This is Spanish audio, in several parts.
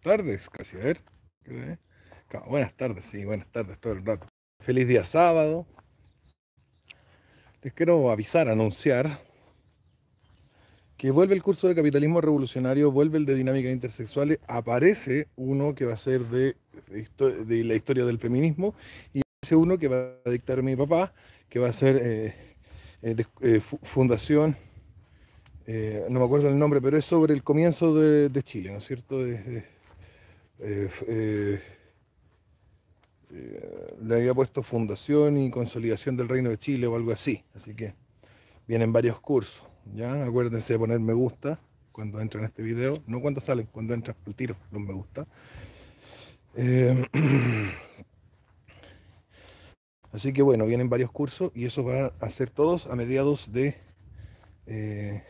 tardes, casi, a ver. ¿eh? Buenas tardes, sí, buenas tardes todo el rato. Feliz día sábado. Les quiero avisar, anunciar que vuelve el curso de capitalismo revolucionario, vuelve el de dinámicas intersexuales, aparece uno que va a ser de, la historia del feminismo y aparece uno que va a dictar mi papá, que va a ser eh, eh, fundación, no me acuerdo el nombre, pero es sobre el comienzo de, de Chile, ¿no es cierto? Eh, eh, eh, le había puesto Fundación y Consolidación del Reino de Chile o algo así. Así que vienen varios cursos. ¿ya? Acuérdense de poner me gusta cuando entran a este video. No cuando salen, cuando entran al tiro, los me gusta. así que bueno, vienen varios cursos y esos van a ser todos a mediados de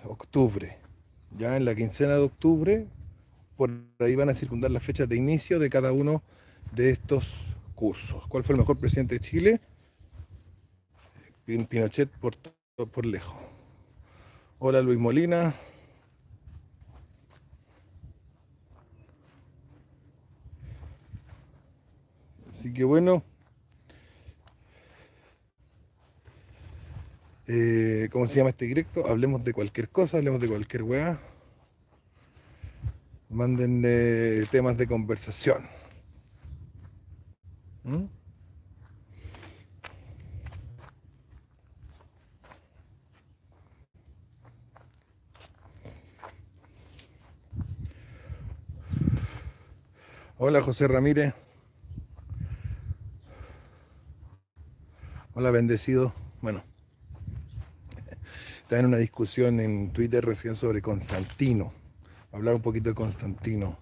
octubre. Ya en la quincena de octubre por ahí van a circundar las fechas de inicio de cada uno de estos cursos. ¿Cuál fue el mejor presidente de Chile? Pinochet por, por lejos. Hola Luis Molina. Así que bueno. Eh, ¿Cómo se llama este directo? Hablemos de cualquier cosa, hablemos de cualquier weá mándenle temas de conversación. ¿Mm? Hola José Ramírez. Hola bendecido. Bueno, está en una discusión en Twitter recién sobre Constantino hablar un poquito de Constantino.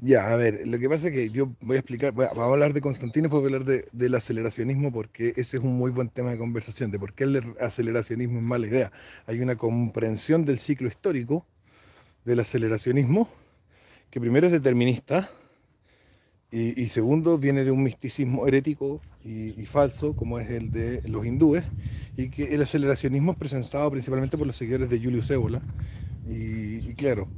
Ya, a ver, lo que pasa es que yo voy a explicar, Vamos a, hablar de Constantino y voy a hablar del aceleracionismo porque ese es un muy buen tema de conversación, de por qué el aceleracionismo es mala idea. Hay una comprensión del ciclo histórico del aceleracionismo que primero es determinista, y, segundo, viene de un misticismo herético y, falso, como es el de los hindúes, y que el aceleracionismo es presentado principalmente por los seguidores de Julius Evola. Y, claro,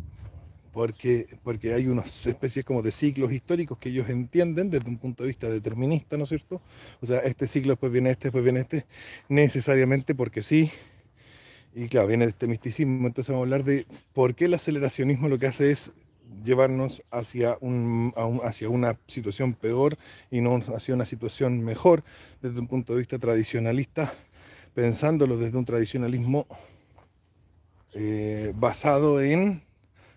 porque, porque hay unas especies como de ciclos históricos que ellos entienden desde un punto de vista determinista, ¿no es cierto? O sea, este ciclo después viene este, después viene este, necesariamente porque sí. Y claro, viene de este misticismo, entonces vamos a hablar de por qué el aceleracionismo lo que hace es llevarnos hacia, un, hacia una situación peor y no hacia una situación mejor desde un punto de vista tradicionalista, pensándolo desde un tradicionalismo eh, basado en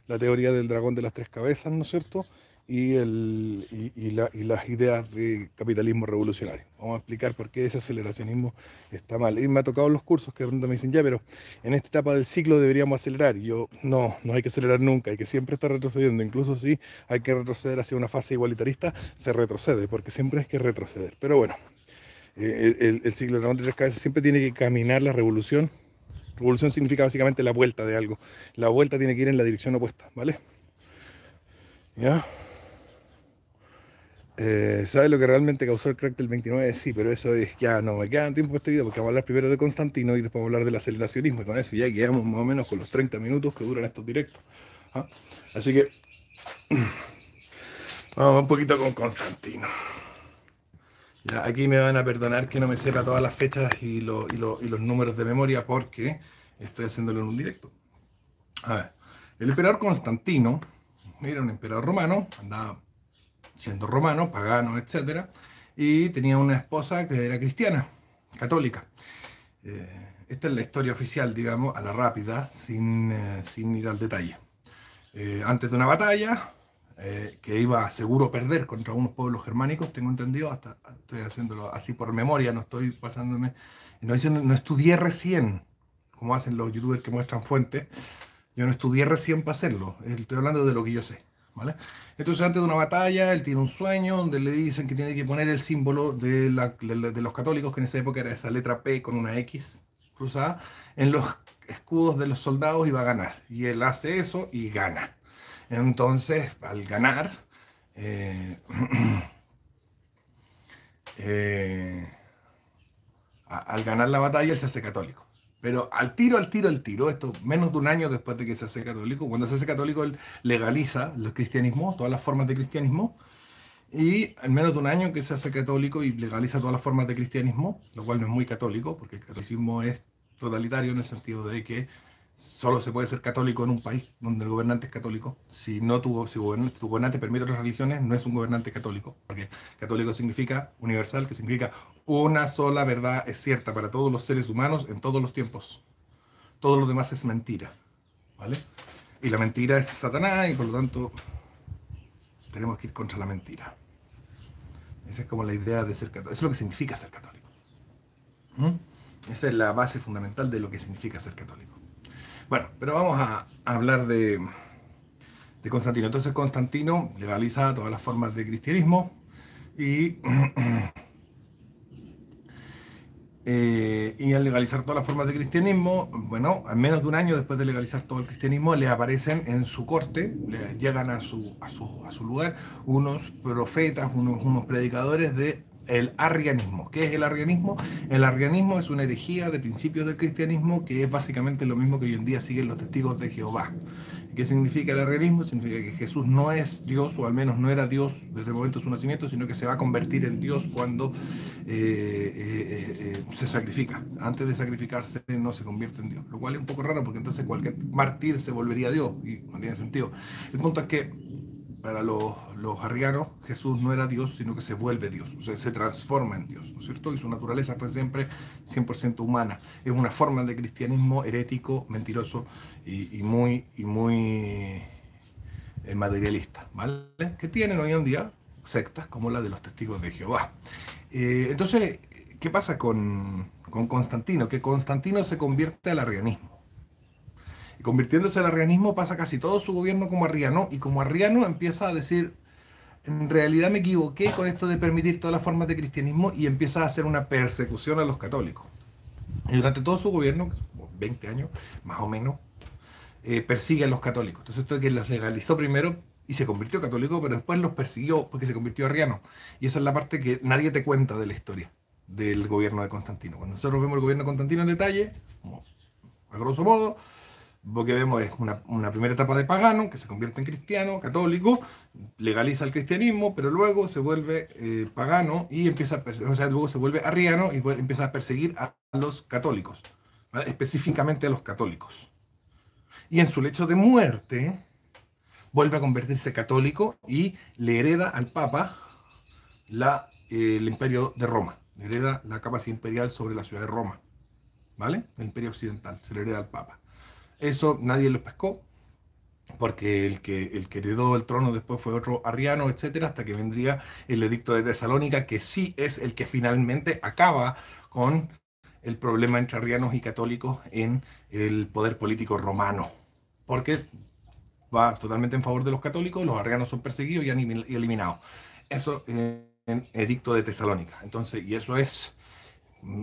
la teoría del dragón de las tres cabezas, ¿no es cierto? y, el, y, las ideas de capitalismo revolucionario. Vamos a explicar por qué ese aceleracionismo está mal. Y me ha tocado los cursos que de me dicen, ya, pero en esta etapa del ciclo deberíamos acelerar. yo, no, no hay que acelerar nunca, hay que siempre estar retrocediendo. Incluso si hay que retroceder hacia una fase igualitarista, se retrocede, porque siempre hay que retroceder. Pero bueno, eh, el, el, el ciclo de tres cabezas siempre tiene que caminar la revolución. Revolución significa básicamente la vuelta de algo. La vuelta tiene que ir en la dirección opuesta, ¿vale? ¿Ya? Eh, ¿Sabes lo que realmente causó el crack del 29? Sí, pero eso es ya no me queda tiempo este video porque vamos a hablar primero de Constantino y después vamos a hablar del aceleracionismo y con eso ya quedamos más o menos con los 30 minutos que duran estos directos. ¿ah? Así que vamos un poquito con Constantino. aquí me van a perdonar que no me sepa todas las fechas y, y los números de memoria porque estoy haciéndolo en un directo. A ver, el emperador Constantino era un emperador romano, andaba siendo romano, pagano, etc. Y tenía una esposa que era cristiana, católica. Eh, esta es la historia oficial, digamos, a la rápida, sin, eh, ir al detalle. Eh, antes de una batalla, que iba seguro a perder contra unos pueblos germánicos, tengo entendido, hasta estoy haciéndolo así por memoria, no estoy pasándome, no, no estudié recién, como hacen los youtubers que muestran fuentes, yo no estudié recién para hacerlo, estoy hablando de lo que yo sé. Entonces, antes de una batalla, él tiene un sueño donde le dicen que tiene que poner el símbolo de, los católicos, que en esa época era esa letra P con una X cruzada, en los escudos de los soldados y va a ganar. Y él hace eso y gana. Entonces, al ganar, eh, eh, al ganar la batalla, él se hace católico. Pero al tiro, al tiro, al tiro, esto menos de un año después de que se hace católico, cuando se hace católico él legaliza el cristianismo, todas las formas de cristianismo, y en menos de un año que se hace católico y legaliza todas las formas de cristianismo, lo cual no es muy católico, porque el catolicismo es totalitario en el sentido de que solo se puede ser católico en un país donde el gobernante es católico. Si no tu, si gobernante, tu permite otras religiones, no es un gobernante católico, porque católico significa universal, que significa una sola verdad es cierta para todos los seres humanos en todos los tiempos. Todo lo demás es mentira, ¿vale? Y la mentira es Satanás y por lo tanto tenemos que ir contra la mentira. Esa es como la idea de ser católico. es lo que significa ser católico. ¿Mm? Esa es la base fundamental de lo que significa ser católico. Bueno, pero vamos a, hablar de, Constantino. Entonces Constantino legaliza todas las formas de cristianismo y, eh, al legalizar todas las formas de cristianismo, bueno, al menos de un año después de legalizar todo el cristianismo, le aparecen en su corte, llegan a su, lugar unos profetas, unos, unos predicadores de el arrianismo. ¿Qué es el arrianismo? El arrianismo es una herejía de principios del cristianismo que es básicamente lo mismo que hoy en día siguen los testigos de Jehová. ¿Qué significa el arrianismo? Significa que Jesús no es Dios, o al menos no era Dios desde el momento de su nacimiento, sino que se va a convertir en Dios cuando eh, eh, eh, se sacrifica. Antes de sacrificarse no se convierte en Dios. Lo cual es un poco raro porque entonces cualquier mártir se volvería Dios y no tiene sentido. El punto es que para los, los arrianos, Jesús no era Dios, sino que se vuelve Dios, o sea, se transforma en Dios, ¿no es cierto? Y su naturaleza fue siempre 100% humana. Es una forma de cristianismo herético, mentiroso y, muy, muy eh, materialista, ¿vale? Que tienen hoy en día sectas como la de los testigos de Jehová. Eh, entonces, ¿qué pasa con, con Constantino? Que Constantino se convierte al arrianismo convirtiéndose en arrianismo, pasa casi todo su gobierno como arriano, y como arriano empieza a decir, en realidad me equivoqué con esto de permitir todas las formas de cristianismo, y empieza a hacer una persecución a los católicos. Y durante todo su gobierno, 20 años más o menos, eh, persigue a los católicos. Entonces esto es que los legalizó primero y se convirtió católico, pero después los persiguió porque se convirtió arriano. Y esa es la parte que nadie te cuenta de la historia del gobierno de Constantino. Cuando nosotros vemos el gobierno de Constantino en detalle, a grosso modo, lo que vemos es una, primera etapa de pagano, que se convierte en cristiano, católico, legaliza el cristianismo, pero luego se vuelve eh, pagano y empieza a o sea, luego se vuelve arriano y empieza a perseguir a los católicos, específicamente a los católicos. Y en su lecho de muerte vuelve a convertirse católico y le hereda al Papa la, eh, el imperio de Roma, hereda la capacidad imperial sobre la ciudad de Roma, ¿vale? El imperio occidental, se le hereda al Papa. Eso nadie lo pescó, porque el que, el que heredó el trono después fue otro arriano, etcétera, hasta que vendría el edicto de Tesalónica, que sí es el que finalmente acaba con el problema entre arrianos y católicos en el poder político romano, porque va totalmente en favor de los católicos, los arrianos son perseguidos y eliminados. Eso en edicto de Tesalónica. Entonces, y eso es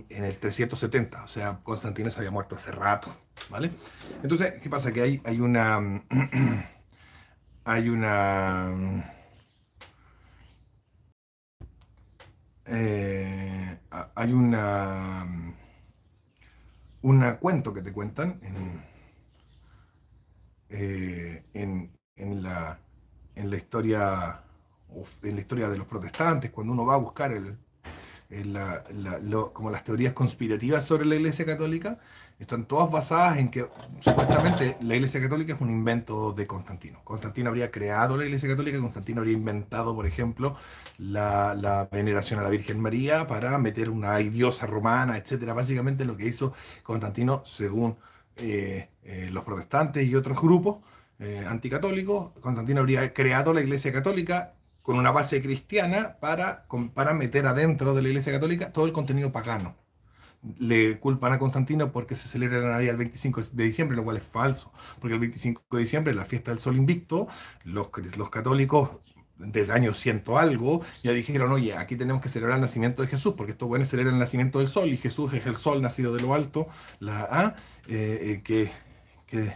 en el 370, o sea, Constantino se había muerto hace rato, ¿vale? Entonces, ¿qué pasa? Que hay, hay una... hay una... Eh, hay una... un cuento que te cuentan en, eh, en, en, la, en la historia en la historia de los protestantes, cuando uno va a buscar el, como las teorías conspirativas sobre la Iglesia Católica, están todas basadas en que supuestamente la Iglesia Católica es un invento de Constantino. Constantino habría creado la Iglesia Católica, Constantino habría inventado, por ejemplo, la, veneración a la Virgen María para meter una diosa romana, etc. Básicamente lo que hizo Constantino, según eh, eh, los protestantes y otros grupos eh, anticatólicos, Constantino habría creado la Iglesia Católica con una base cristiana para, para meter adentro de la Iglesia Católica todo el contenido pagano. Le culpan a Constantino porque se celebra la el 25 de diciembre, lo cual es falso, porque el 25 de diciembre es la fiesta del Sol Invicto, los, los católicos del año ciento algo, ya dijeron, oye, aquí tenemos que celebrar el nacimiento de Jesús, porque esto bueno celebran el nacimiento del sol, y Jesús es el sol nacido de lo alto, la A, ah, eh, eh, que, que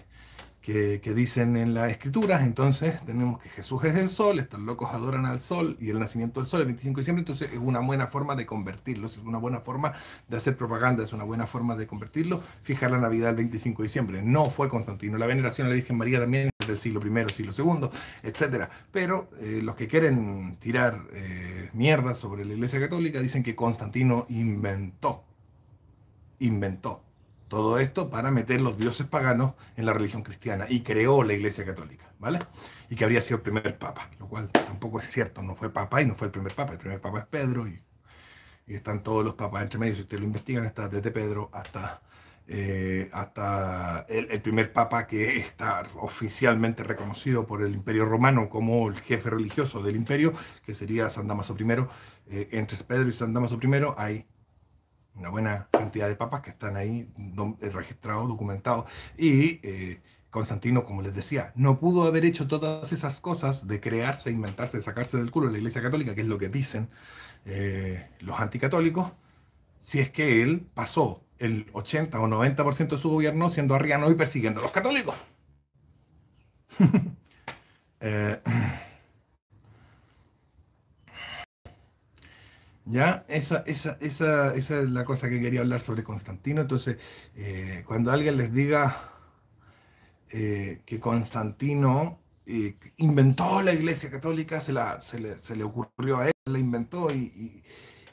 que, dicen en las escrituras, entonces tenemos que Jesús es el sol, estos locos adoran al sol y el nacimiento del sol el 25 de diciembre, entonces es una buena forma de convertirlos, es una buena forma de hacer propaganda, es una buena forma de convertirlo, fijar la Navidad el 25 de diciembre, no fue Constantino, la veneración a la Virgen María también es del siglo I, siglo II, etc. Pero eh, los que quieren tirar eh, mierda sobre la Iglesia Católica dicen que Constantino inventó, inventó todo esto para meter los dioses paganos en la religión cristiana y creó la Iglesia Católica, ¿vale? Y que habría sido el primer papa, lo cual tampoco es cierto, no fue papa y no fue el primer papa, el primer papa es Pedro y, están todos los papas entre medio, si ustedes lo investigan, está desde Pedro hasta, eh, hasta el, primer papa que está oficialmente reconocido por el Imperio Romano como el jefe religioso del imperio, que sería San Damaso I. Eh, entre Pedro y San Damaso I hay una buena cantidad de papas que están ahí eh, registrados, documentados. Y eh, Constantino, como les decía, no pudo haber hecho todas esas cosas de crearse, inventarse, sacarse del culo la Iglesia Católica, que es lo que dicen eh, los anticatólicos, si es que él pasó el 80 o 90% de su gobierno siendo arriano y persiguiendo a los católicos. eh, ¿Ya? Esa, esa, esa, es la cosa que quería hablar sobre Constantino. Entonces, eh, cuando alguien les diga eh, que Constantino eh, inventó la iglesia católica, se, la, se, le, ocurrió a él, la inventó y,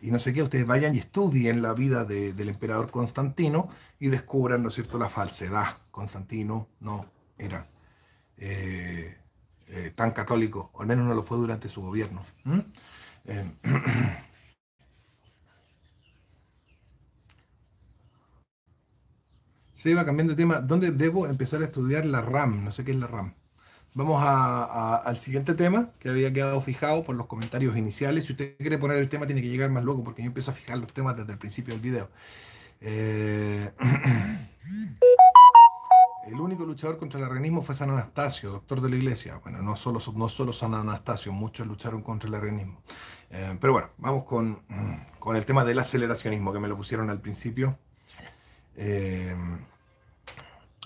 no sé qué, ustedes vayan y estudien la vida del emperador Constantino y descubran, ¿no es cierto?, la falsedad. Constantino no era tan católico, o al menos no lo fue durante su gobierno. Se iba cambiando de tema, ¿dónde debo empezar a estudiar la RAM? No sé qué es la RAM. Vamos al siguiente tema que había quedado fijado por los comentarios iniciales. Si usted quiere poner el tema, tiene que llegar más luego porque yo empiezo a fijar los temas desde el principio del video. Eh, el único luchador contra el arrianismo fue San Anastasio, doctor de la iglesia. Bueno, no solo, no solo San Anastasio, muchos lucharon contra el arrianismo. Eh, pero bueno, vamos con, con, el tema del aceleracionismo que me lo pusieron al principio. Eh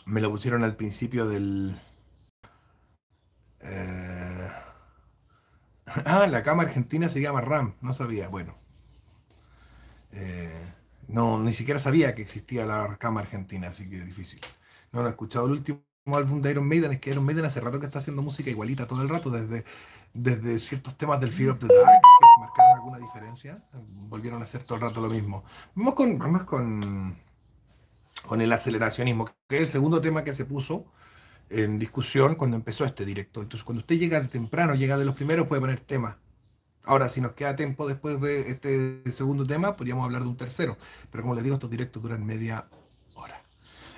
me lo pusieron al principio del... Eh, ah, la cama argentina se llama RAM, no sabía, bueno. Eh, no, ni siquiera sabía que existía la cama argentina, así que es difícil. No, no he escuchado el último álbum de Iron Maiden, es que Iron Maiden hace rato que está haciendo música igualita todo el rato, desde, desde ciertos temas del Fear of the Dark, que marcaron alguna diferencia, volvieron a hacer todo el rato lo mismo. Vamos con, vamos con con el aceleracionismo, que es el segundo tema que se puso en discusión cuando empezó este directo. Entonces, cuando usted llega temprano, llega de los primeros, puede poner tema Ahora, si nos queda tiempo después de este segundo tema, podríamos hablar de un tercero. Pero como les digo, estos directos duran media hora.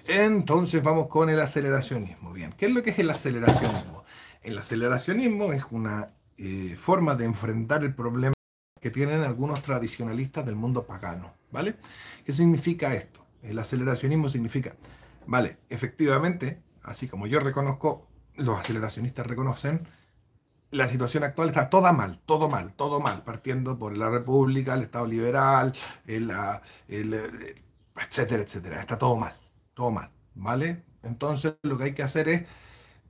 Entonces, vamos con el aceleracionismo. Bien, ¿qué es lo que es el aceleracionismo? El aceleracionismo es una eh, forma de enfrentar el problema que tienen algunos tradicionalistas del mundo pagano. ¿Vale? ¿Qué significa esto? El aceleracionismo significa, vale, efectivamente, así como yo reconozco, los aceleracionistas reconocen, la situación actual está toda mal, todo mal, todo mal, partiendo por la República, el Estado liberal, etcétera, etcétera. Está todo mal, todo mal, ¿vale? Entonces lo que hay que hacer es,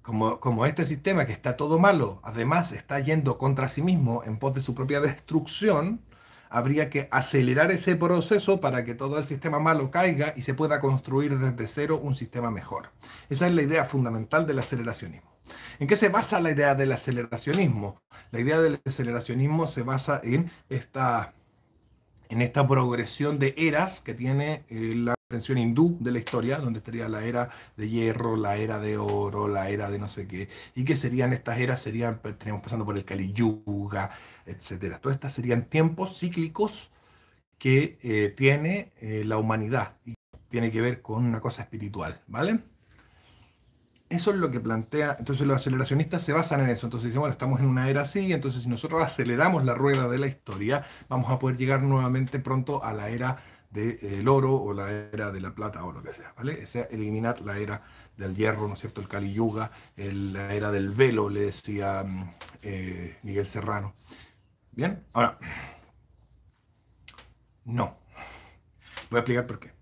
como, como este sistema que está todo malo, además está yendo contra sí mismo en pos de su propia destrucción, habría que acelerar ese proceso para que todo el sistema malo caiga y se pueda construir desde cero un sistema mejor. Esa es la idea fundamental del aceleracionismo. ¿En qué se basa la idea del aceleracionismo? La idea del aceleracionismo se basa en esta, en esta progresión de eras que tiene eh, la comprensión hindú de la historia, donde estaría la era de hierro, la era de oro, la era de no sé qué, y que serían estas eras, serían, pues, tenemos pasando por el Kali Yuga, etc. Todas estas serían tiempos cíclicos que eh, tiene eh, la humanidad y tiene que ver con una cosa espiritual, ¿vale? Eso es lo que plantea, entonces los aceleracionistas se basan en eso, entonces dicen, bueno, estamos en una era así, entonces si nosotros aceleramos la rueda de la historia, vamos a poder llegar nuevamente pronto a la era del eh, oro o la era de la plata o lo que sea, ¿vale? sea, eliminar la era del hierro, ¿no es cierto? El Kali Yuga, la era del velo, le decía mm, eh, Miguel Serrano. Bien, ahora, no. Voy a explicar por qué.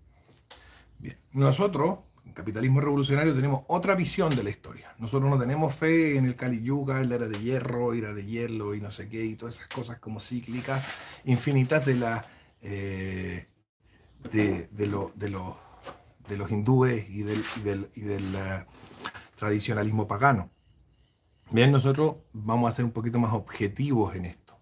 Bien, nosotros, en capitalismo revolucionario, tenemos otra visión de la historia. Nosotros no tenemos fe en el Kali Yuga, en la era de hierro, era de hielo y no sé qué, y todas esas cosas como cíclicas, infinitas de la... Eh, de, lo, de, los, hindúes y del, eh, tradicionalismo pagano. Bien, nosotros vamos a ser un poquito más objetivos en esto.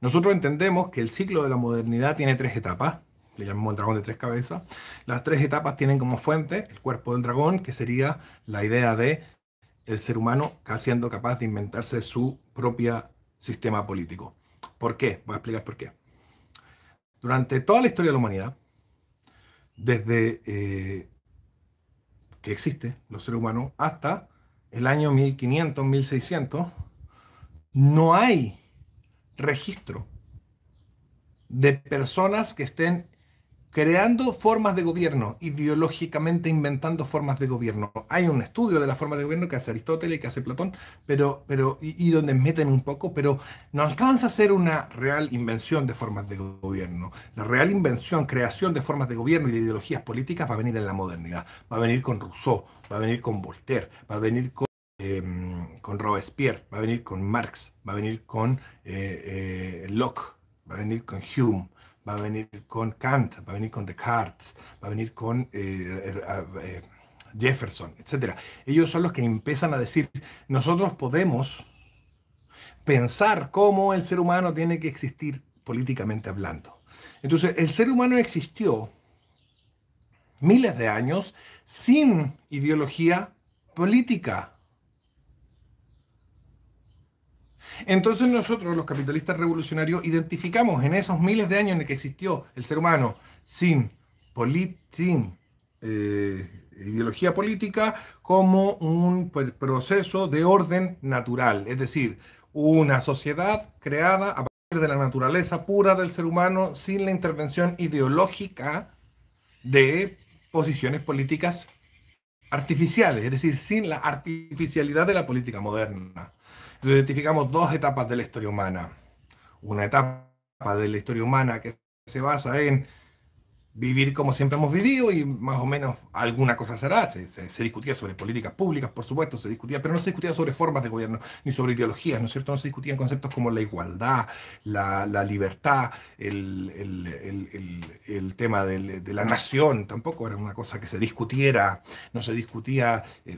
Nosotros entendemos que el ciclo de la modernidad tiene tres etapas, le llamamos el dragón de tres cabezas. Las tres etapas tienen como fuente el cuerpo del dragón, que sería la idea de el ser humano siendo capaz de inventarse su propio sistema político. ¿Por qué? Voy a explicar por qué. Durante toda la historia de la humanidad, desde eh, que existe los seres humanos hasta el año 1500, 1600, no hay registro de personas que estén creando formas de gobierno, ideológicamente inventando formas de gobierno. Hay un estudio de la forma de gobierno que hace Aristóteles, y que hace Platón, pero, pero, y, donde meten un poco, pero no alcanza a ser una real invención de formas de gobierno. La real invención, creación de formas de gobierno y de ideologías políticas va a venir en la modernidad, va a venir con Rousseau, va a venir con Voltaire, va a venir con... Em, con Robespierre, va a venir con Marx, va a venir con eh, eh, Locke, va a venir con Hume, va a venir con Kant, va a venir con Descartes, va a venir con eh, er, eh, Jefferson, etc. Ellos son los que empiezan a decir, nosotros podemos pensar cómo el ser humano tiene que existir políticamente hablando. Entonces, el ser humano existió miles de años sin ideología política Entonces nosotros, los capitalistas revolucionarios, identificamos en esos miles de años en que existió el ser humano sin, eh, ideología política como un proceso de orden natural, es decir, una sociedad creada a partir de la naturaleza pura del ser humano sin la intervención ideológica de posiciones políticas artificiales, es decir, sin la artificialidad de la política moderna identificamos dos etapas de la historia humana. Una etapa de la historia humana que se basa en vivir como siempre hemos vivido y más o menos alguna cosa se Se, discutía sobre políticas públicas, por supuesto, se discutía, pero no se discutía sobre formas de gobierno ni sobre ideologías, ¿no es cierto? No se discutían conceptos como la igualdad, la, libertad, el, tema de, la nación, tampoco era una cosa que se discutiera, no se discutía eh,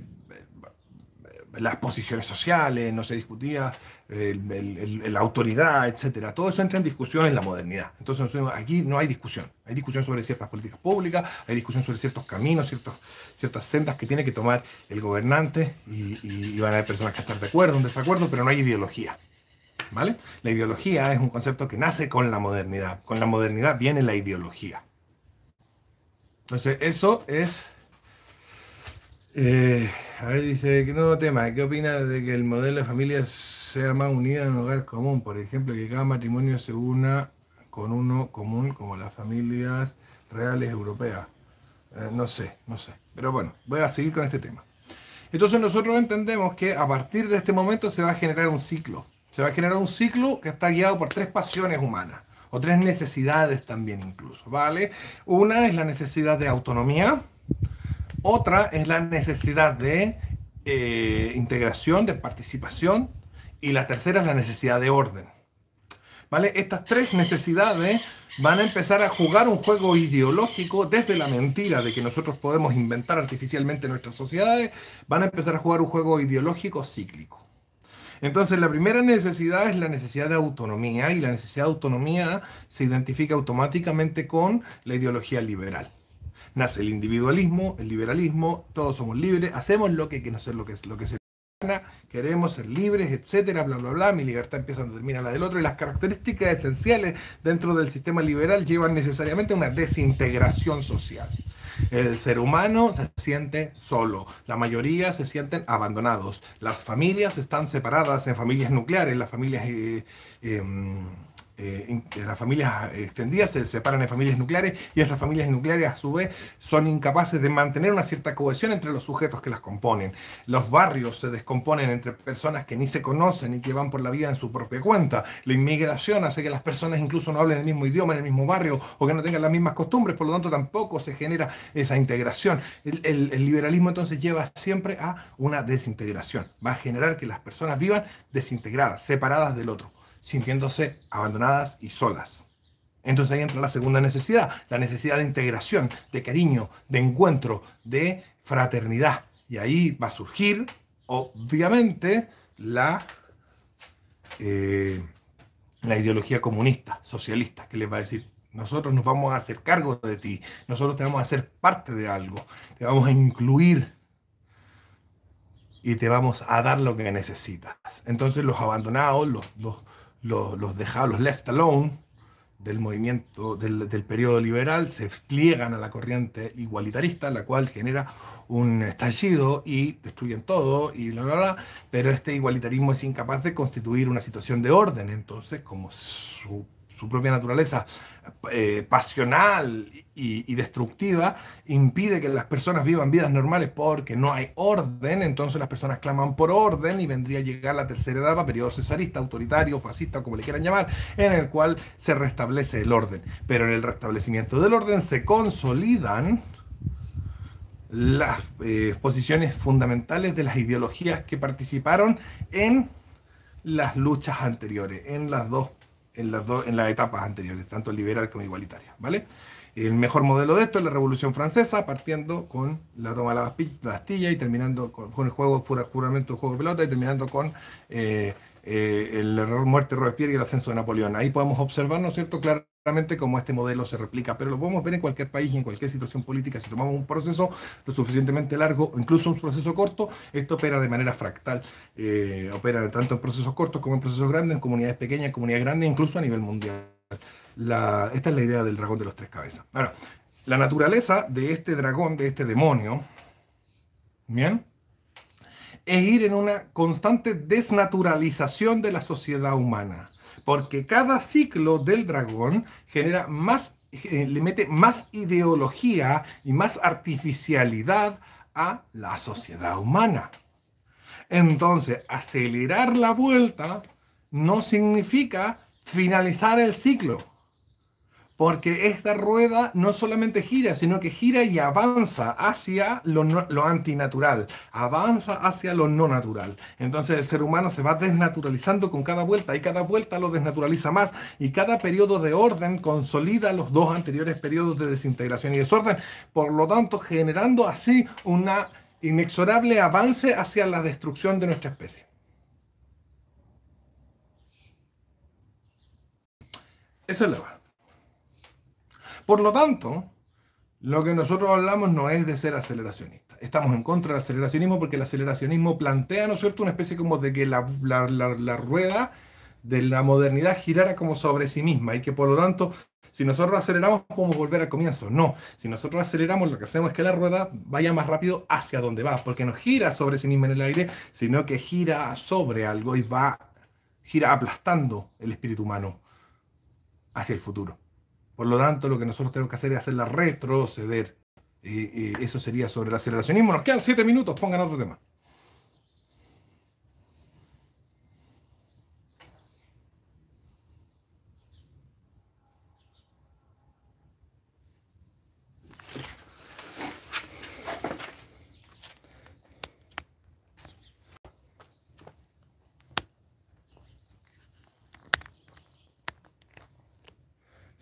las posiciones sociales, no se discutía la autoridad, etcétera. Todo eso entra en discusión en la modernidad. Entonces, aquí no hay discusión. Hay discusión sobre ciertas políticas públicas, hay discusión sobre ciertos caminos, ciertos, ciertas sendas que tiene que tomar el gobernante y, y van a haber personas que están de acuerdo, en desacuerdo, pero no hay ideología. ¿Vale? La ideología es un concepto que nace con la modernidad. Con la modernidad viene la ideología. Entonces, eso es eh, a ver, dice, ¿qué nuevo tema? ¿Qué opina de que el modelo de familia sea más unido en un hogar común? Por ejemplo, que cada matrimonio se una con uno común, como las familias reales europeas. Eh, no sé, no sé. Pero bueno, voy a seguir con este tema. Entonces nosotros entendemos que a partir de este momento se va a generar un ciclo. Se va a generar un ciclo que está guiado por tres pasiones humanas, o tres necesidades también incluso, ¿vale? Una es la necesidad de autonomía. Otra es la necesidad de eh, integración, de participación. Y la tercera es la necesidad de orden. ¿Vale? Estas tres necesidades van a empezar a jugar un juego ideológico desde la mentira de que nosotros podemos inventar artificialmente nuestras sociedades, van a empezar a jugar un juego ideológico cíclico. Entonces, la primera necesidad es la necesidad de autonomía y la necesidad de autonomía se identifica automáticamente con la ideología liberal nace el individualismo, el liberalismo, todos somos libres, hacemos lo que, que hacer, lo que, lo que se queremos ser libres, etcétera, bla, bla, bla, mi libertad empieza a termina la del otro, y las características esenciales dentro del sistema liberal llevan necesariamente a una desintegración social. El ser humano se siente solo, la mayoría se sienten abandonados, las familias están separadas en familias nucleares, las familias... Eh, em, eh, las familias eh, extendidas se separan de familias nucleares y esas familias nucleares a su vez son incapaces de mantener una cierta cohesión entre los sujetos que las componen. Los barrios se descomponen entre personas que ni se conocen y que van por la vida en su propia cuenta. La inmigración hace que las personas incluso no hablen el mismo idioma en el mismo barrio o que no tengan las mismas costumbres, por lo tanto tampoco se genera esa integración. el liberalismo entonces lleva siempre a una desintegración, va a generar que las personas vivan desintegradas, separadas del otro sintiéndose abandonadas y solas. Entonces ahí entra la segunda necesidad, la necesidad de integración, de cariño, de encuentro, de fraternidad. Y ahí va a surgir, obviamente, la, eh, la ideología comunista, socialista, que les va a decir, nosotros nos vamos a hacer cargo de ti, nosotros te vamos a hacer parte de algo, te vamos a incluir y te vamos a dar lo que necesitas. Entonces los abandonados, los, los, los, los los left alone del movimiento del, del, periodo liberal, se pliegan a la corriente igualitarista, la cual genera un estallido y destruyen todo y bla, bla, pero este igualitarismo es incapaz de constituir una situación de orden, entonces como su su propia naturaleza eh, pasional y, destructiva, impide que las personas vivan vidas normales porque no hay orden, entonces las personas claman por orden y vendría a llegar la tercera edad, periodo cesarista, autoritario, fascista, como le quieran llamar, en el cual se restablece el orden. Pero en el restablecimiento del orden se consolidan las eh, posiciones fundamentales de las ideologías que participaron en las luchas anteriores, en las dos en las, dos, en las etapas anteriores, tanto liberal como igualitaria. ¿vale? El mejor modelo de esto es la Revolución Francesa, partiendo con la toma de la Bastilla y terminando con, el juego, juramento de juego de pelota y terminando con eh, eh, el error muerte de Robespierre y el ascenso de Napoleón. Ahí podemos observar, ¿no es cierto?, claramente cómo este modelo se replica, pero lo podemos ver en cualquier país y en cualquier situación política. Si tomamos un proceso lo suficientemente largo, incluso un proceso corto, esto opera de manera fractal. Eh, opera tanto en procesos cortos como en procesos grandes, en comunidades pequeñas, comunidades grandes, incluso a nivel mundial. La, esta es la idea del dragón de los tres cabezas. Ahora, la naturaleza de este dragón, de este demonio, ¿bien? es ir en una constante desnaturalización de la sociedad humana, porque cada ciclo del dragón genera más, eh, le mete más ideología y más artificialidad a la sociedad humana. Entonces, acelerar la vuelta no significa finalizar el ciclo porque esta rueda no solamente gira, sino que gira y avanza hacia lo, antinatural, avanza hacia lo no natural. Entonces el ser humano se va desnaturalizando con cada vuelta y cada vuelta lo desnaturaliza más y cada periodo de orden consolida los dos anteriores periodos de desintegración y desorden, por lo tanto generando así un inexorable avance hacia la destrucción de nuestra especie. Eso es lo va. Por lo tanto, lo que nosotros hablamos no es de ser aceleracionista. Estamos en contra del aceleracionismo porque el aceleracionismo plantea, ¿no es cierto?, una especie como de que la, rueda de la modernidad girara como sobre sí misma y que por lo tanto, si nosotros aceleramos, podemos volver al comienzo. No, si nosotros aceleramos, lo que hacemos es que la rueda vaya más rápido hacia donde va, porque no gira sobre sí misma en el aire, sino que gira sobre algo y va, gira aplastando el espíritu humano hacia el futuro. Por lo tanto, lo que nosotros tenemos que hacer es hacerla retroceder. eso sería sobre el aceleracionismo. Nos quedan siete minutos, pongan otro tema.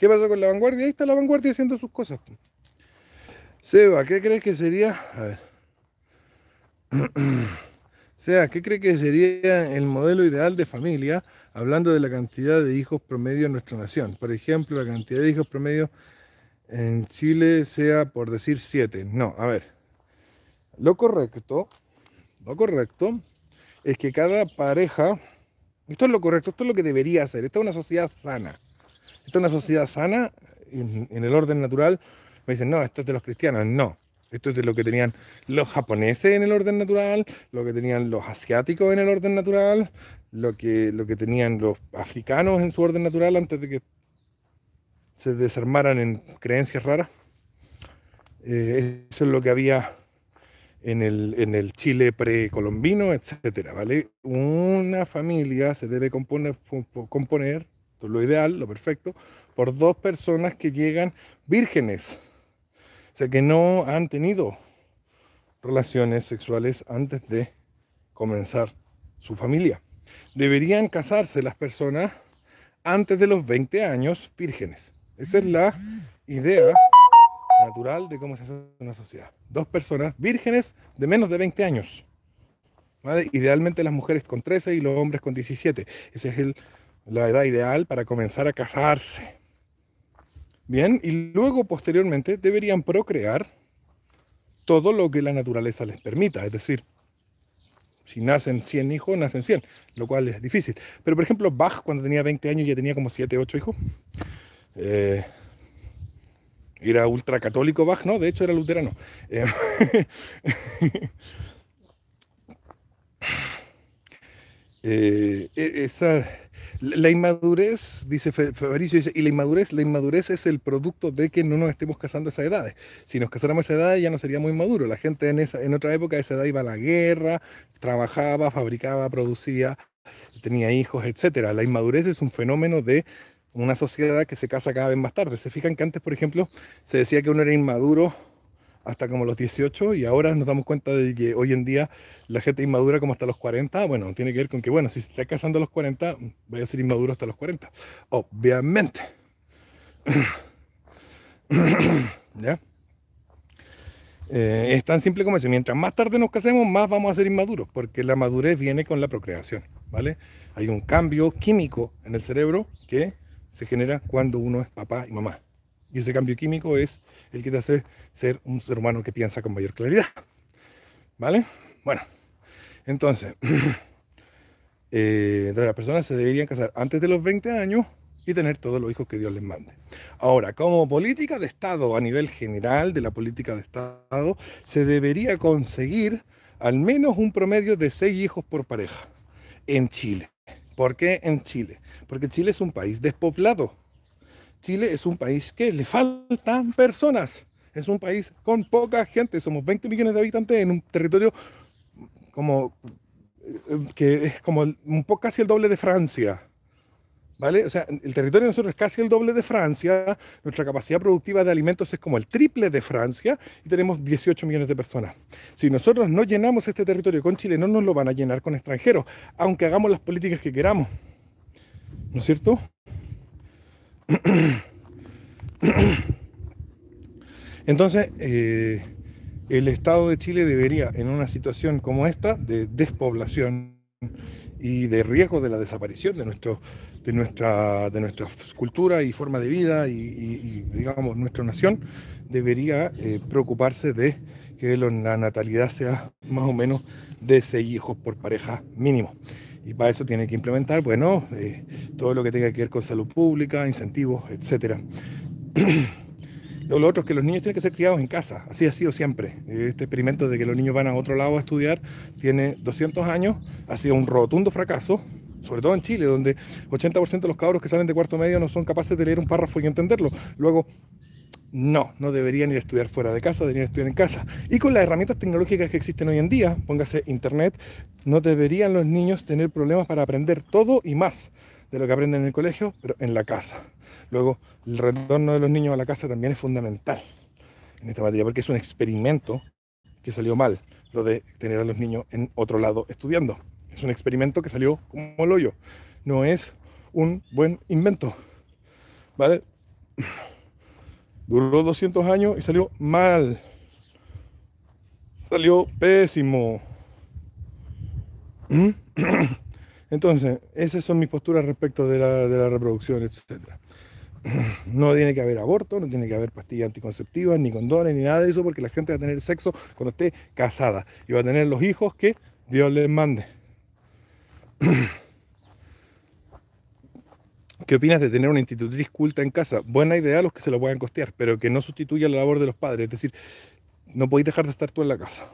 ¿Qué pasa con la vanguardia? Ahí está la vanguardia haciendo sus cosas. Seba, ¿qué crees que sería? A ¿qué crees que sería el modelo ideal de familia hablando de la cantidad de hijos promedio en nuestra nación? Por ejemplo, la cantidad de hijos promedio en Chile sea por decir siete. No, a ver. Lo correcto, lo correcto es que cada pareja, esto es lo correcto, esto es lo que debería hacer, esta es una sociedad sana. ¿Esta es una sociedad sana, en, el orden natural. Me dicen, no, esto es de los cristianos. No, esto es de lo que tenían los japoneses en el orden natural, lo que tenían los asiáticos en el orden natural, lo que, lo que tenían los africanos en su orden natural antes de que se desarmaran en creencias raras. Eh, eso es lo que había en el, en el Chile precolombino, etcétera, ¿vale? Una familia se debe componer, componer lo ideal, lo perfecto, por dos personas que llegan vírgenes. O sea, que no han tenido relaciones sexuales antes de comenzar su familia. Deberían casarse las personas antes de los 20 años vírgenes. Esa es la idea natural de cómo se hace una sociedad. Dos personas vírgenes de menos de 20 años. Idealmente las mujeres con 13 y los hombres con 17. Ese es el la edad ideal para comenzar a casarse. Bien, y luego posteriormente deberían procrear todo lo que la naturaleza les permita, es decir, si nacen 100 hijos, nacen 100, lo cual es difícil. Pero por ejemplo, Bach cuando tenía 20 años ya tenía como 7, 8 hijos. era eh, era ultracatólico Bach, no, de hecho era luterano. Eh, eh, esa, la inmadurez, dice Fabricio, y la inmadurez, la inmadurez es el producto de que no nos estemos casando a esas edades. Si nos casáramos a esa edad ya no sería muy maduro. La gente en, esa, en otra época a esa edad iba a la guerra, trabajaba, fabricaba, producía, tenía hijos, etc. La inmadurez es un fenómeno de una sociedad que se casa cada vez más tarde. Se fijan que antes, por ejemplo, se decía que uno era inmaduro hasta como los 18 y ahora nos damos cuenta de que hoy en día la gente inmadura como hasta los 40, bueno, tiene que ver con que, bueno, si se está casando a los 40, vaya a ser inmaduro hasta los 40, obviamente. ¿Ya? Eh, es tan simple como eso. Mientras más tarde nos casemos, más vamos a ser inmaduros, porque la madurez viene con la procreación, ¿vale? Hay un cambio químico en el cerebro que se genera cuando uno es papá y mamá. Y ese cambio químico es el que te hace ser un ser humano que piensa con mayor claridad. ¿Vale? Bueno, entonces, eh, las personas se deberían casar antes de los 20 años y tener todos los hijos que Dios les mande. Ahora, como política de Estado a nivel general de la política de Estado, se debería conseguir al menos un promedio de 6 hijos por pareja en Chile. ¿Por qué en Chile? Porque Chile es un país despoblado. Chile es un país que le faltan personas. Es un país con poca gente. Somos 20 millones de habitantes en un territorio como eh, que es como un poco casi el doble de Francia. ¿Vale? O sea, el territorio de nosotros es casi el doble de Francia, nuestra capacidad productiva de alimentos es como el triple de Francia y tenemos 18 millones de personas. Si nosotros no llenamos este territorio con Chile, no nos lo van a llenar con extranjeros, aunque hagamos las políticas que queramos. ¿No es cierto? Entonces, eh, el Estado de Chile debería, en una situación como esta, de despoblación y de riesgo de la desaparición de, nuestra, cultura y forma de vida y, digamos, nuestra nación, debería eh, preocuparse de que la natalidad sea más o menos de seis hijos por pareja mínimo y para eso tiene que implementar, bueno, pues, eh, todo lo que tenga que ver con salud pública, incentivos, etc. lo otro es que los niños tienen que ser criados en casa, así ha sido siempre. Este experimento de que los niños van a otro lado a estudiar tiene 200 años, ha sido un rotundo fracaso, sobre todo en Chile, donde 80% de los cabros que salen de cuarto medio no son capaces de leer un párrafo y entenderlo. Luego, no, no deberían ir a estudiar fuera de casa, deberían estudiar en casa. Y con las herramientas tecnológicas que existen hoy en día, póngase internet, no deberían los niños tener problemas para aprender todo y más de lo que aprenden en el colegio, pero en la casa. Luego, el retorno de los niños a la casa también es fundamental en esta materia, porque es un experimento que salió mal, lo de tener a los niños en otro lado estudiando. Es un experimento que salió como el hoyo. No es un buen invento. ¿Vale? Duró 200 años y salió mal. Salió pésimo. Mm. Entonces, esas son mis posturas respecto de la, de la reproducción, etc. No tiene que haber aborto, no tiene que haber pastillas anticonceptivas, ni condones, ni nada de eso, porque la gente va a tener sexo cuando esté casada y va a tener los hijos que Dios les mande. ¿Qué opinas de tener una institutriz culta en casa? Buena idea los que se lo puedan costear, pero que no sustituya la labor de los padres. Es decir, no podéis dejar de estar tú en la casa.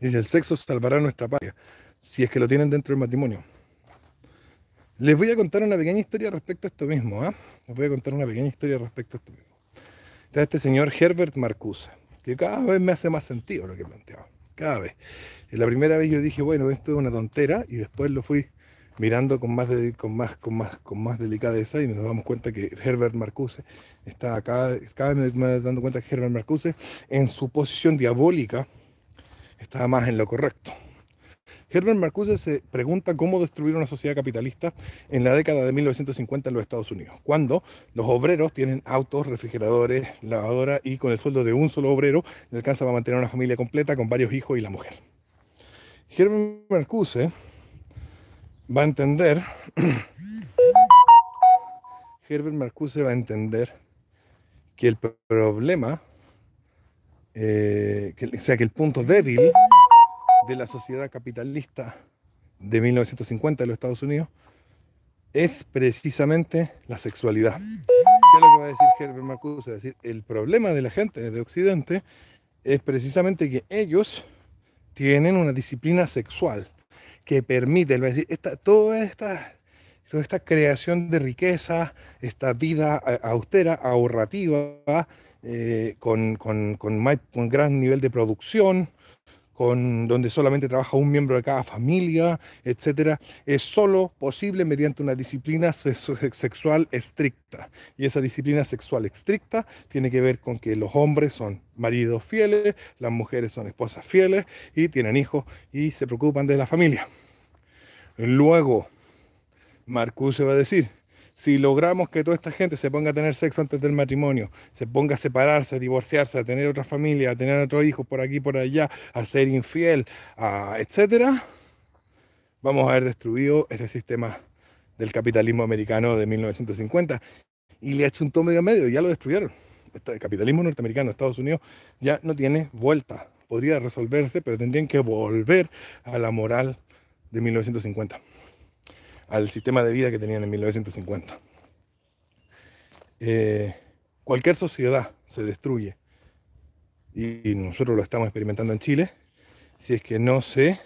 Dice, el sexo salvará nuestra patria, si es que lo tienen dentro del matrimonio. Les voy a contar una pequeña historia respecto a esto mismo. ¿eh? Les voy a contar una pequeña historia respecto a esto mismo. Está este señor Herbert Marcuse, que cada vez me hace más sentido lo que planteaba. Cada vez la primera vez yo dije, bueno, esto es una tontera, y después lo fui mirando con más, con más, con más, con más delicadeza y nos damos cuenta que Herbert Marcuse está acá, cada vez dando cuenta que Herbert Marcuse en su posición diabólica estaba más en lo correcto. Herbert Marcuse se pregunta cómo destruir una sociedad capitalista en la década de 1950 en los Estados Unidos, cuando los obreros tienen autos, refrigeradores, lavadora y con el sueldo de un solo obrero le alcanza para mantener una familia completa con varios hijos y la mujer va a entender, Herbert Marcuse va a entender que el problema, eh, que, o sea, que el punto débil de la sociedad capitalista de 1950 de los Estados Unidos es precisamente la sexualidad. ¿Qué es lo que va a decir Herbert Marcuse? decir, el problema de la gente de Occidente es precisamente que ellos tienen una disciplina sexual que permite, toda, esta, creación de riqueza, esta vida austera, ahorrativa, eh, con, un gran nivel de producción, con, donde solamente trabaja un miembro de cada familia, etc., es solo posible mediante una disciplina sexual estricta. Y esa disciplina sexual estricta tiene que ver con que los hombres son maridos fieles, las mujeres son esposas fieles y tienen hijos y se preocupan de la familia. Luego, Marcuse va a decir, si logramos que toda esta gente se ponga a tener sexo antes del matrimonio, se ponga a separarse, a divorciarse, a tener otra familia, a tener otro hijo por aquí, por allá, a ser infiel, etc. etcétera, vamos a haber destruido este sistema del capitalismo americano de 1950 y le ha hecho un medio de medio, ya lo destruyeron. El capitalismo norteamericano, Estados Unidos, ya no tiene vuelta. Podría resolverse, pero tendrían que volver a la moral de 1950 al sistema de vida que tenían en 1950. Eh, cualquier sociedad se destruye, y, nosotros lo estamos experimentando en Chile, si es que no se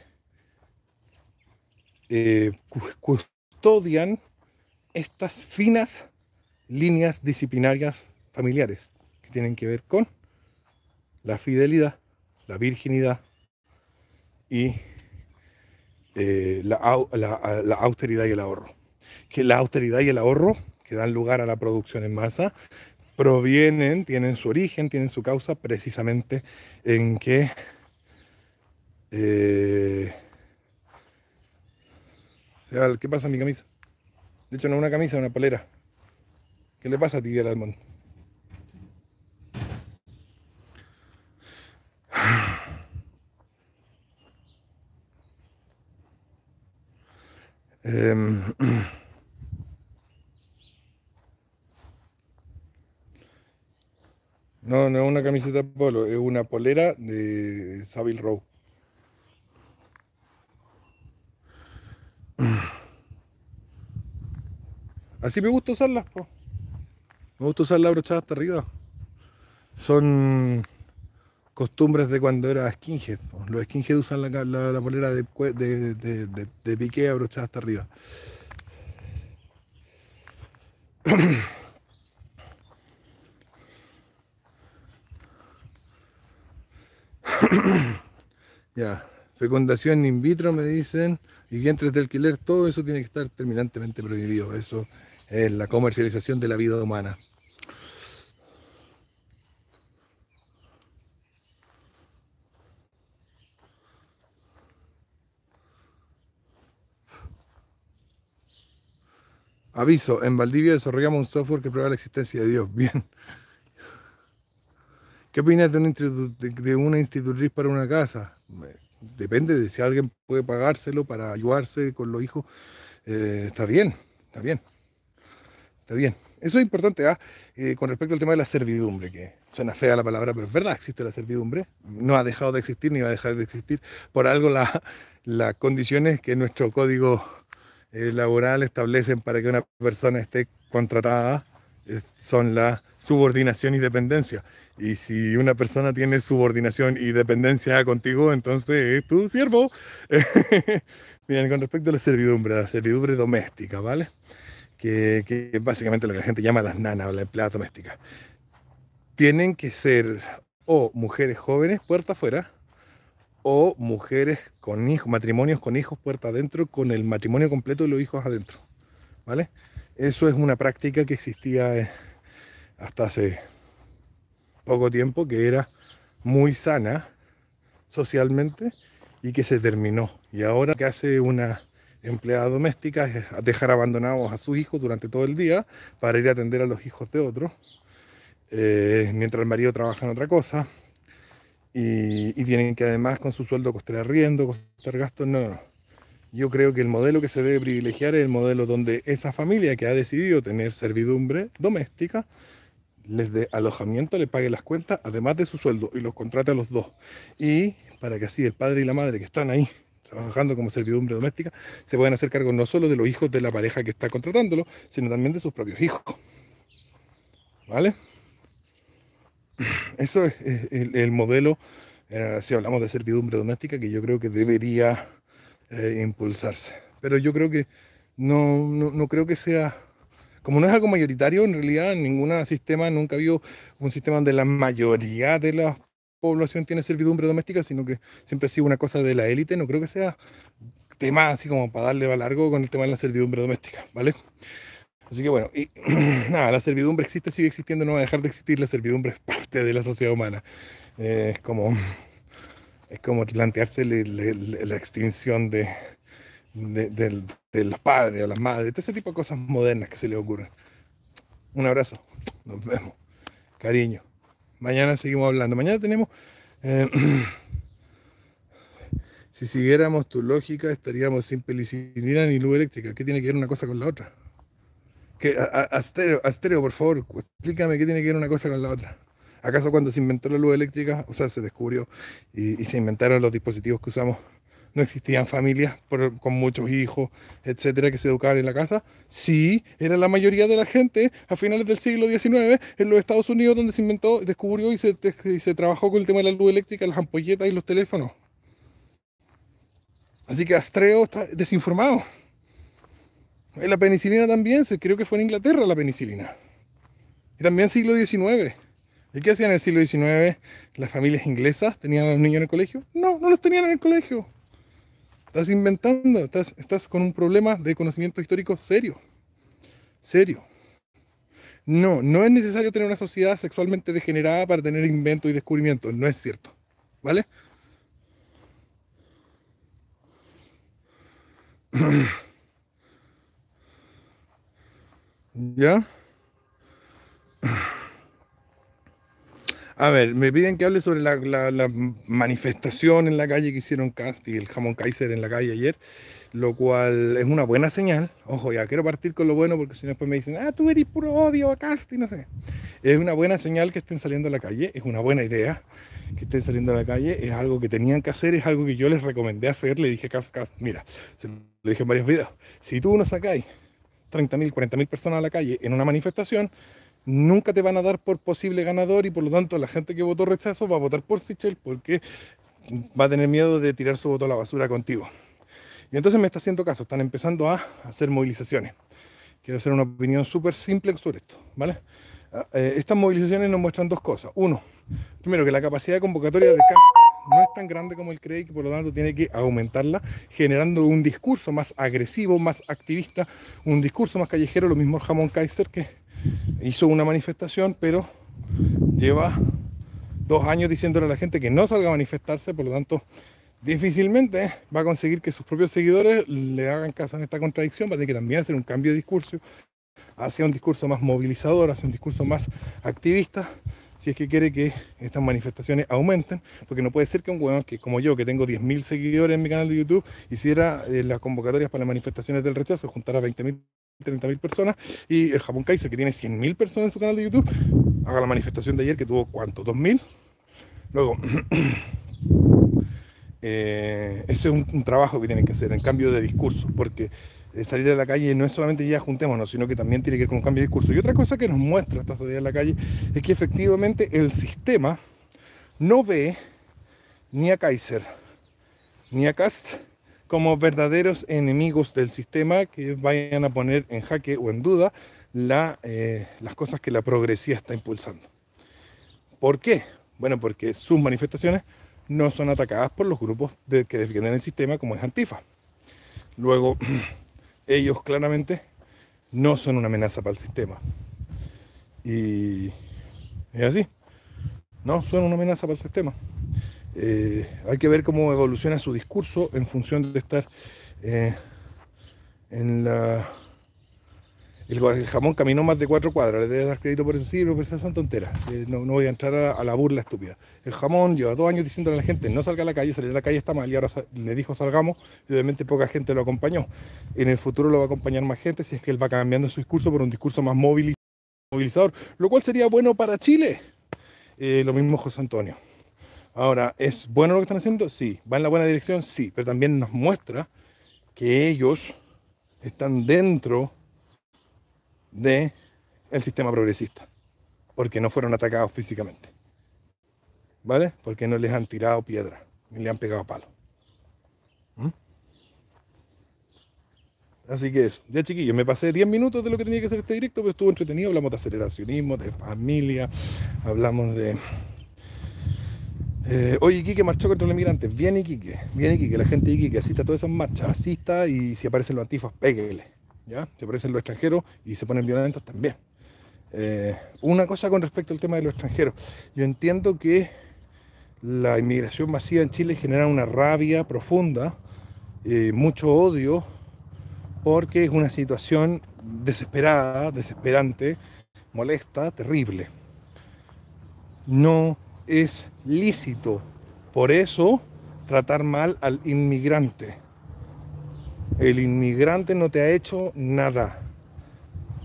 eh, custodian estas finas líneas disciplinarias familiares que tienen que ver con la fidelidad, la virginidad y eh, la, austeridad y el ahorro. Que la austeridad y el ahorro, que dan lugar a la producción en masa, provienen, tienen su origen, tienen su causa precisamente en que eh, ¿Qué pasa en mi camisa? De hecho, no es una camisa, es una polera. ¿Qué le pasa a Tibial Almond? Em, no, no es una camiseta polo, es una polera de Savile Row. Así me gusta usarlas, po. Me gusta usarlas brochada hasta arriba. Son costumbres de cuando era skinhead. Los skinhead usan la, la, polera de, de, de, de, piqué abrochada hasta arriba. ya, fecundación in vitro me dicen, y vientres de alquiler, todo eso tiene que estar terminantemente prohibido. Eso es la comercialización de la vida humana. Aviso, en Valdivia desarrollamos un software que prueba la existencia de Dios. Bien. ¿Qué opinas de una, de institutriz para una casa? Depende de si alguien puede pagárselo para ayudarse con los hijos. Eh, está bien, está bien. Está bien. Eso es importante ¿ah? eh, con respecto al tema de la servidumbre, que suena fea la palabra, pero es verdad, existe la servidumbre. No ha dejado de existir ni va a dejar de existir. Por algo las condiciones que nuestro código eh, laboral establecen para que una persona esté contratada eh, son la subordinación y dependencia. Y si una persona tiene subordinación y dependencia contigo, entonces es tu siervo. Bien, con respecto a la servidumbre, la servidumbre doméstica, ¿vale? Que, que básicamente lo que la gente llama las nanas o la empleada doméstica. Tienen que ser o mujeres jóvenes, puerta afuera, o mujeres con hijos, matrimonios con hijos puerta adentro, con el matrimonio completo y los hijos adentro. ¿Vale? Eso es una práctica que existía eh, hasta hace poco tiempo, que era muy sana socialmente y que se terminó. Y ahora que hace una empleada doméstica es dejar abandonados a sus hijos durante todo el día para ir a atender a los hijos de otros, eh, mientras el marido trabaja en otra cosa y, tienen que además con su sueldo costar arriendo, costar gastos. No, no, no. Yo creo que el modelo que se debe privilegiar es el modelo donde esa familia que ha decidido tener servidumbre doméstica les dé alojamiento, le pague las cuentas, además de su sueldo, y los contrate a los dos. Y para que así el padre y la madre que están ahí trabajando como servidumbre doméstica se puedan hacer cargo no solo de los hijos de la pareja que está contratándolo, sino también de sus propios hijos. ¿Vale? eso es, el, modelo, eh, si hablamos de servidumbre doméstica, que yo creo que debería eh, impulsarse. Pero yo creo que no, creo que sea, como no es algo mayoritario, en realidad en ningún sistema, nunca ha habido un sistema donde la mayoría de la población tiene servidumbre doméstica, sino que siempre ha sido una cosa de la élite, no creo que sea tema así como para darle a largo con el tema de la servidumbre doméstica, ¿vale? Así que bueno, y nada, la servidumbre existe, sigue existiendo, no va a dejar de existir, la servidumbre es parte de la sociedad humana. Eh, es como es como plantearse la extinción de, de, los padres o las madres, todo ese tipo de cosas modernas que se le ocurren. Un abrazo, nos vemos, cariño. Mañana seguimos hablando. Mañana tenemos... Eh, si siguiéramos tu lógica, estaríamos sin pelicidina ni luz eléctrica. ¿Qué tiene que ver una cosa con la otra? Que, a, por favor, explícame qué tiene que ver una cosa con la otra. ¿Acaso cuando se inventó la luz eléctrica, o sea, se descubrió y, se inventaron los dispositivos que usamos, no existían familias con muchos hijos, etcétera, que se educaban en la casa? Sí, era la mayoría de la gente a finales del siglo XIX en los Estados Unidos donde se inventó, descubrió y se, y se trabajó con el tema de la luz eléctrica, las ampolletas y los teléfonos. Así que Astreo está desinformado. Eh, la penicilina también, se creo que fue en Inglaterra la penicilina. Y también siglo XIX. ¿Y qué hacían en el siglo XIX las familias inglesas? ¿Tenían a los niños en el colegio? No, no los tenían en el colegio. Estás inventando, estás, con un problema de conocimiento histórico serio. Serio. No, no es necesario tener una sociedad sexualmente degenerada para tener invento y descubrimiento. No es cierto. ¿Vale? ¿Ya? A ver, me piden que hable sobre la, manifestación en la calle que hicieron Cast y el jamón Kaiser en la calle ayer, lo cual es una buena señal. Ojo, ya quiero partir con lo bueno porque si no después me dicen, ah, tú eres puro odio a Cast no sé. Es una buena señal que estén saliendo a la calle, es una buena idea que estén saliendo a la calle, es algo que tenían que hacer, es algo que yo les recomendé hacer, le dije Cast, Cast, mira, lo dije en varios videos, si tú no sacáis 30.000, 40.000 personas a la calle en una manifestación, nunca te van a dar por posible ganador y por lo tanto la gente que votó rechazo va a votar por Sichel porque va a tener miedo de tirar su voto a la basura contigo. Y entonces me está haciendo caso, están empezando a hacer movilizaciones. Quiero hacer una opinión súper simple sobre esto, ¿vale? Ah, eh, estas movilizaciones nos muestran dos cosas. Uno, primero que la capacidad de convocatoria de CAST no es tan grande como el cree que por lo tanto tiene que aumentarla, generando un discurso más agresivo, más activista, un discurso más callejero, lo mismo Jamón Kaiser que hizo una manifestación, pero lleva dos años diciéndole a la gente que no salga a manifestarse, por lo tanto difícilmente va a conseguir que sus propios seguidores le hagan caso en esta contradicción, va a tener que también hacer un cambio de discurso hacia un discurso más movilizador, hacia un discurso más activista si es que quiere que estas manifestaciones aumenten, porque no puede ser que un huevón que como yo, que tengo 10.000 seguidores en mi canal de YouTube, hiciera eh, las convocatorias para las manifestaciones del rechazo, juntara 20.000, 30.000 personas, y el Japón Kaiser, que tiene 100.000 personas en su canal de YouTube, haga la manifestación de ayer que tuvo cuánto, 2.000. Luego... Eh, eso es un, trabajo que tienen que hacer, en cambio de discurso, porque salir a la calle no es solamente ya juntémonos, sino que también tiene que ver con un cambio de discurso. Y otra cosa que nos muestra esta salida a la calle es que efectivamente el sistema no ve ni a Kaiser ni a Kast, como verdaderos enemigos del sistema que vayan a poner en jaque o en duda eh, las cosas que la progresía está impulsando. ¿Por qué? Bueno, porque sus manifestaciones no son atacadas por los grupos que defienden el sistema como es Antifa. Luego, ellos claramente no son una amenaza para el sistema. Y es así. No, son una amenaza para el sistema. Eh, hay que ver cómo evoluciona su discurso en función de estar eh, en la el, jamón caminó más de cuatro cuadras, le debes dar crédito por encima, pero esas son tonteras. Eh, no, voy a entrar a, la burla estúpida. El jamón lleva dos años diciéndole a la gente no salga a la calle, salir a la calle está mal y ahora le dijo salgamos y obviamente poca gente lo acompañó. En el futuro lo va a acompañar más gente si es que él va cambiando su discurso por un discurso más movilizador, lo cual sería bueno para Chile. Eh, lo mismo José Antonio. Ahora, ¿es bueno lo que están haciendo? Sí. ¿Va en la buena dirección? Sí. Pero también nos muestra que ellos están dentro de el sistema progresista, porque no fueron atacados físicamente, ¿vale? Porque no les han tirado piedra, ni le han pegado palo. ¿Mm? Así que eso, ya chiquillos, me pasé 10 minutos de lo que tenía que hacer este directo, pero estuvo entretenido, hablamos de aceleracionismo, de familia, hablamos de... Hoy eh, Iquique marchó contra los migrantes. Viene Iquique. viene Iquique. La gente de Iquique asista a todas esas marchas. Asista y si aparecen los antifas, péguele. ¿ya? Se aparecen los extranjeros y se ponen violentos también. Eh, una cosa con respecto al tema de los extranjeros. Yo entiendo que la inmigración masiva en Chile genera una rabia profunda, eh, mucho odio, porque es una situación desesperada, desesperante, molesta, terrible. No es lícito, por eso, tratar mal al inmigrante. El inmigrante no te ha hecho nada.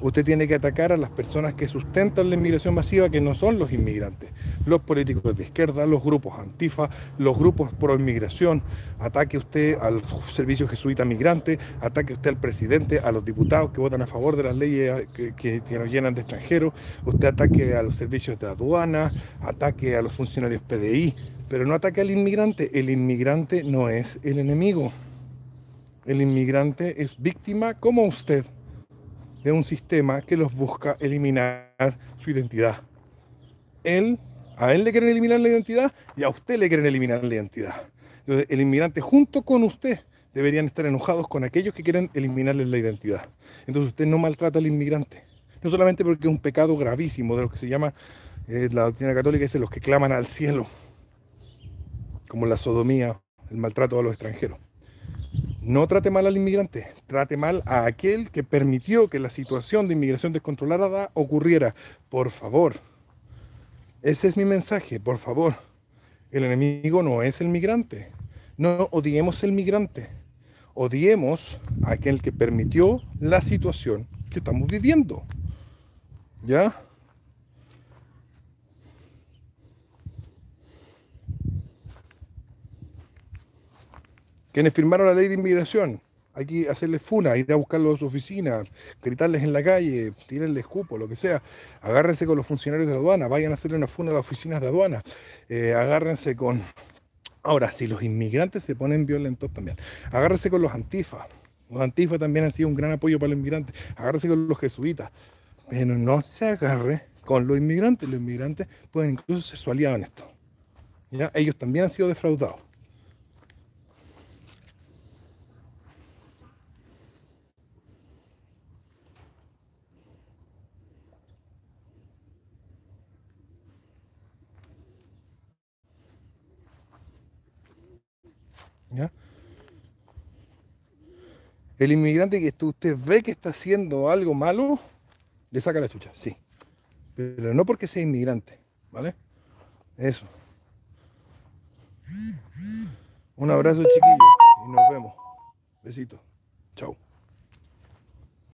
Usted tiene que atacar a las personas que sustentan la inmigración masiva, que no son los inmigrantes, los políticos de izquierda, los grupos antifa, los grupos pro inmigración. Ataque usted al servicio jesuita migrante, ataque usted al presidente, a los diputados que votan a favor de las leyes eh, que, que nos llenan de extranjeros. Usted ataque a los servicios de aduana, ataque a los funcionarios PDI, pero no ataque al inmigrante. El inmigrante no es el enemigo. El inmigrante es víctima, como usted, de un sistema que los busca eliminar su identidad. Él, a él le quieren eliminar la identidad y a usted le quieren eliminar la identidad. Entonces, el inmigrante junto con usted deberían estar enojados con aquellos que quieren eliminarles la identidad. Entonces usted no maltrata al inmigrante. No solamente porque es un pecado gravísimo de lo que se llama eh, la doctrina católica, es de los que claman al cielo, como la sodomía, el maltrato a los extranjeros no trate mal al inmigrante, trate mal a aquel que permitió que la situación de inmigración descontrolada ocurriera. Por favor, ese es mi mensaje, por favor. El enemigo no es el migrante. No odiemos el migrante. Odiemos a aquel que permitió la situación que estamos viviendo. ¿Ya? quienes firmaron la ley de inmigración. Hay que hacerles funa, ir a buscarlo a su oficina, gritarles en la calle, tirarles cupo, lo que sea. Agárrense con los funcionarios de aduana, vayan a hacerle una funa a las oficinas de aduana. Eh, agárrense con. Ahora, si los inmigrantes se ponen violentos también, agárrense con los antifas. Los antifas también han sido un gran apoyo para los inmigrantes. Agárrense con los jesuitas. Pero no se agarre con los inmigrantes. Los inmigrantes pueden incluso ser su aliado en esto. ¿Ya? Ellos también han sido defraudados. El inmigrante que usted ve que está haciendo algo malo, le saca la chucha, sí. Pero no porque sea inmigrante, ¿vale? Eso. Un abrazo chiquillo y nos vemos. Besito. Chao.